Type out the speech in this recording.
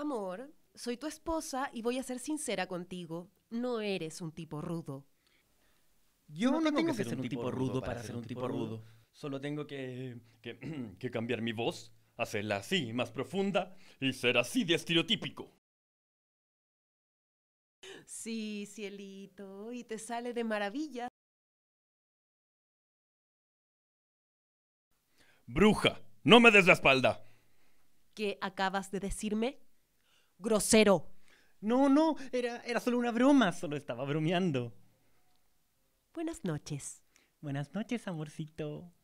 Amor, soy tu esposa y voy a ser sincera contigo. No eres un tipo rudo. Yo no, tengo, que ser, un, tipo rudo para ser un tipo rudo. Solo tengo que, que, que cambiar mi voz, hacerla así, más profunda y ser así de estereotípico. Sí, cielito, y te sale de maravilla. Bruja, no me des la espalda. ¿Qué acabas de decirme? grosero. No, no, era, era solo una broma, solo estaba bromeando. Buenas noches. Buenas noches, amorcito.